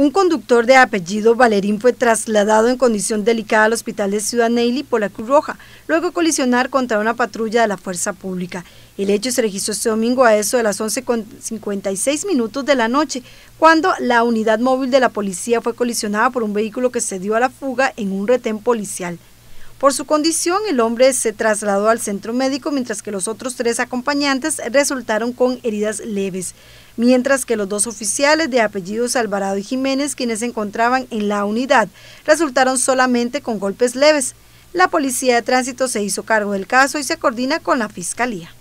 Un conductor de apellido Valerín fue trasladado en condición delicada al hospital de Ciudad Neyli por la Cruz Roja, luego colisionar contra una patrulla de la Fuerza Pública. El hecho se registró este domingo a eso de las 11.56 minutos de la noche, cuando la unidad móvil de la policía fue colisionada por un vehículo que se dio a la fuga en un retén policial. Por su condición, el hombre se trasladó al centro médico, mientras que los otros tres acompañantes resultaron con heridas leves, mientras que los dos oficiales de apellidos Alvarado y Jiménez, quienes se encontraban en la unidad, resultaron solamente con golpes leves. La Policía de Tránsito se hizo cargo del caso y se coordina con la Fiscalía.